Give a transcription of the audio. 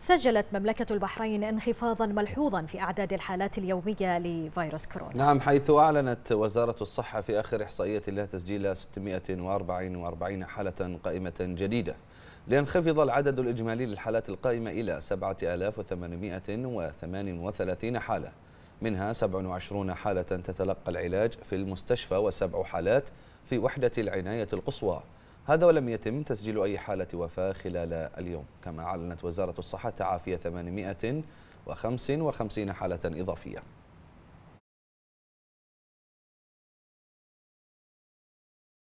سجلت مملكة البحرين انخفاضا ملحوظا في أعداد الحالات اليومية لفيروس كورونا نعم حيث أعلنت وزارة الصحة في آخر إحصائية لها تسجيل 644 حالة قائمة جديدة لينخفض العدد الإجمالي للحالات القائمة إلى 7838 حالة منها 27 حالة تتلقى العلاج في المستشفى وسبع حالات في وحدة العناية القصوى هذا ولم يتم تسجيل أي حالة وفاة خلال اليوم كما أعلنت وزارة الصحة تعافي 855 حالة إضافية